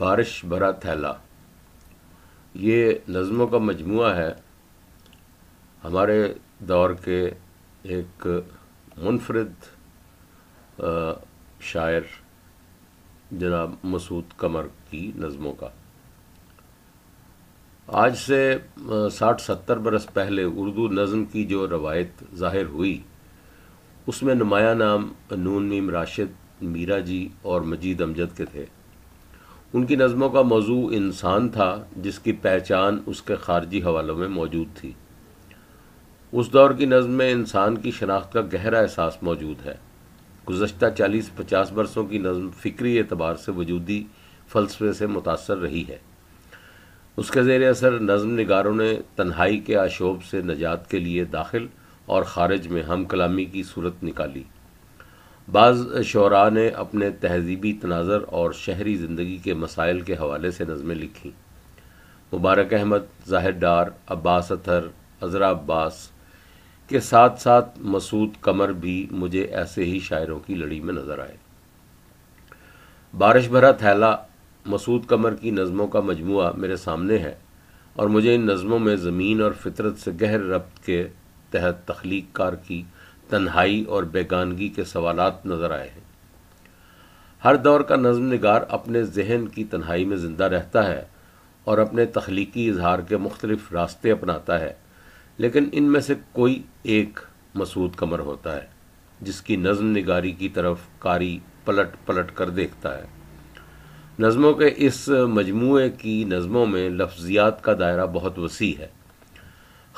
बारिश भरा थैला ये नज़मों का मजमु है हमारे दौर के एक मुनफरद शायर जनाब मसूद कमर की नज़मों का आज से साठ सत्तर बरस पहले उर्दू नज़म की जो रवायत ज़ाहिर हुई उसमें नुमाया नाम नून मीम राशिद मीरा जी और मजीद अमजद के थे उनकी नज़मों का मौजू इंसान था जिसकी पहचान उसके खारजी हवालों में मौजूद थी उस दौर की नज़म में इंसान की शनाख्त का गहरा एहसास मौजूद है गुज्त चालीस पचास बरसों की नज़म फ़िक्री एतबार से वजूदी फ़लसफे से मुतासर रही है उसके ज़ेर असर नज़म नगारों ने तन्हाई के आशोब से नजात के लिए दाखिल और ख़ारज में हम कलामी की सूरत निकाली बाज़ शरा ने अपने तहजीबी तनाज़र और शहरी ज़िंदगी के मसाइल के हवाले से नज़में लिखीं मुबारक अहमद जाहिर डार अब्बास अतर अजरा अब्बास के साथ साथ मसूद कमर भी मुझे ऐसे ही शायरों की लड़ी में नज़र आए बारिश भरा थैला मसूद कमर की नज़मों का मजमू मेरे सामने है और मुझे इन नज़मों में ज़मीन और फितरत से गहर रब्त के तहत तख्लीकार की तन्हाई और बेगानगी के सवाल नज़र आए हैं हर दौर का नज्म नगार अपने जहन की तन्हाई में ज़िंदा रहता है और अपने तख्लीकी इजहार के मुख्तलिफ रास्ते अपनाता है लेकिन इनमें से कोई एक मसूद कमर होता है जिसकी नज्म नगारी की तरफ कारी पलट पलट कर देखता है नज़मों के इस मजमु की नज़मों में लफ्ज़ियात का दायरा बहुत वसी है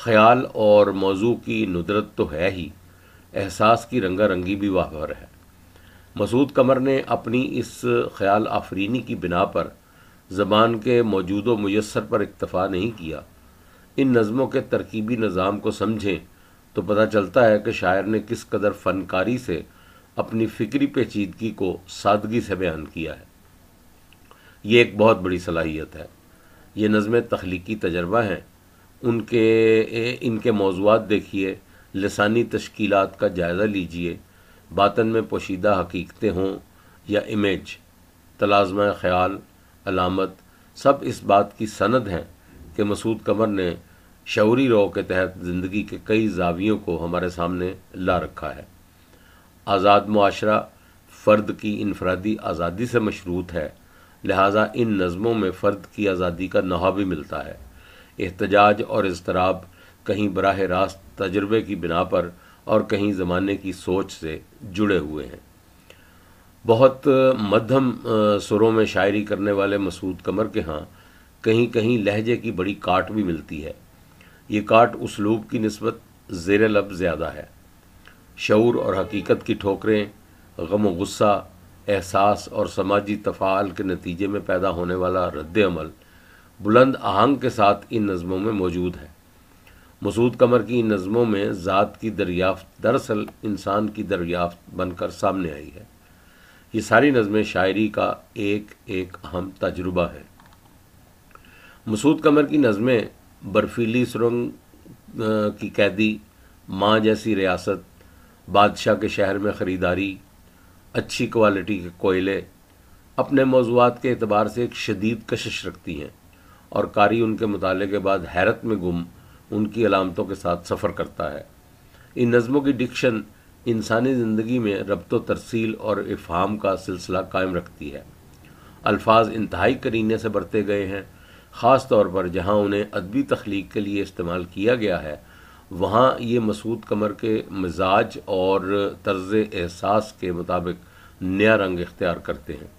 ख्याल और मौजू की नुदरत तो है ही एहसास की रंगा रंगी भी वाहवर है मसूद कमर ने अपनी इस ख्याल आफरीनी की बिना पर ज़बान के मौजूद मैसर पर इतफ़ा नहीं किया इन नज़मों के तरकीबी निज़ाम को समझें तो पता चलता है कि शायर ने किस कदर फनकारी से अपनी फ़िक्री पेचीदगी को सादगी से बयान किया है ये एक बहुत बड़ी सलाहियत है ये नज़में तख्लीकी तजर्बा हैं उनके इनके मौजूद देखिए लसानी तश्कीलत का जायज़ा लीजिए बातन में पोशीदा हकीकतें हों या इमेज तलाजमा ख्याल अलामत सब इस बात की सनद हैं कि मसूद कमर ने शौरी रो के तहत ज़िंदगी के कई जावियों को हमारे सामने ला रखा है आज़ाद माशरा फ़र्द की इनफरादी आज़ादी से मशरूत है लिहाजा इन नज़मों में फ़र्द की आज़ादी का नहा भी मिलता है एहतजाज और इसतराब कहीं बरह रास्त तजर्बे की बिना पर और कहीं ज़माने की सोच से जुड़े हुए हैं बहुत मध्यम सुरों में शायरी करने वाले मसूद कमर के यहाँ कहीं कहीं लहजे की बड़ी काट भी मिलती है ये काट उसलूब की नस्बत ज़ेर लब ज़्यादा है शूर और हकीकत की ठोकरें गम गुस्सा एहसास और समाजी तफ़ाल के नतीजे में पैदा होने वाला रद्द अमल बुलंद आहंग के साथ इन नज़मों में मौजूद है मसूद कमर की इन नज़मों में ज़ात की दरियाफ्त दरअसल इंसान की दरियाफ्त बनकर सामने आई है ये सारी नज़में शायरी का एक एक अहम तजुर्बा है मसूद कमर की नज़में बर्फीली सुरंग की कैदी माँ जैसी रियासत बादशाह के शहर में ख़रीदारी अच्छी क्वालिटी के कोयले अपने मौजूद के अतबार से एक शदीद कशिश रखती हैं और कारी उनके मुताले के बाद हैरत में गुम उनकी अलामतों के साथ सफ़र करता है इन नज़मों की डिक्शन इंसानी ज़िंदगी में रबत तरसील और इफ़ाम का सिलसिला कायम रखती है अल्फाज इंतहाई करीने से बरते गए हैं ख़ास तौर पर जहाँ उन्हें अदबी तख्लीक के लिए इस्तेमाल किया गया है वहाँ ये मसूद कमर के मिजाज और तर्ज एहसास के मुताबिक नया रंग इख्तियार करते हैं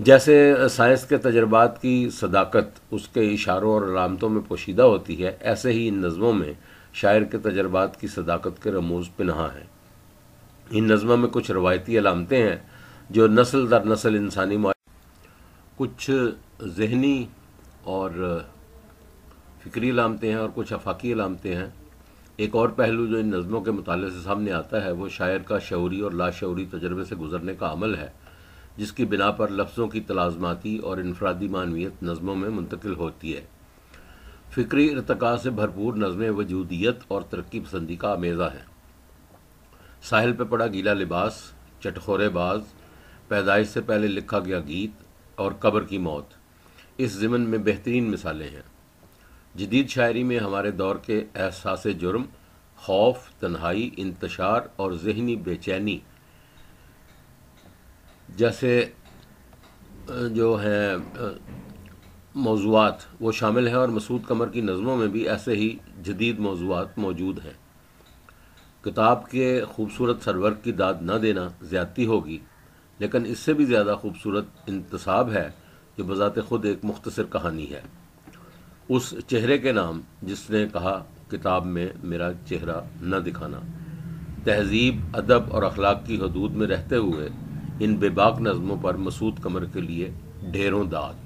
जैसे साइंस के तजर्बात की सदाकत उसके इशारों और अलामतों में पोशीदा होती है ऐसे ही इन नज़मों में शायर के तजर्बात की सदाकत के रमूज पिनहा हैं इन नज़मों में कुछ रवायती अलामतें हैं जो नस्ल दर नस्ल इंसानी कुछ जहनी और फ़िक्री अलामतें हैं और कुछ अफाकी अलामतें हैं एक और पहलू जो इन नज़मों के मुताले से सामने आता है वो शायर का शौरी और लाशौरी तजर्बे से गुजरने का अमल है जिसकी बिना पर लफ्ज़ों की तलाजमाती और इनफरादी मानवीत नज़मों में मुंतकिल होती है फ़िक्री इरतका से भरपूर नज़में वजूदियत और तरक्की पसंदी का आमेज़ा हैं साहिल पर पड़ा गीला लिबास चटखोरेबाज पैदाइश से पहले लिखा गया गीत और कब्र की मौत इस ज़मन में बेहतरीन मिसालें हैं जदीद शायरी में हमारे दौर के एहसास जुर्म खौफ तन्हाई इंतशार और जहनी बेचैनी जैसे जो है मौजूद वो शामिल हैं और मसूद कमर की नज़मों में भी ऐसे ही जदीद मौजूद मौजूद हैं किताब के खूबसूरत सरवर की दाद ना देना ज़्यादती होगी लेकिन इससे भी ज़्यादा खूबसूरत इंतसाब है जो बज़ात ख़ुद एक मुख्तसर कहानी है उस चेहरे के नाम जिसने कहा किताब में मेरा चेहरा न दिखाना तहजीब अदब और अखलाक की हदूद में रहते हुए इन बेबाक नज़मों पर मसूद कमर के लिए ढेरों दाद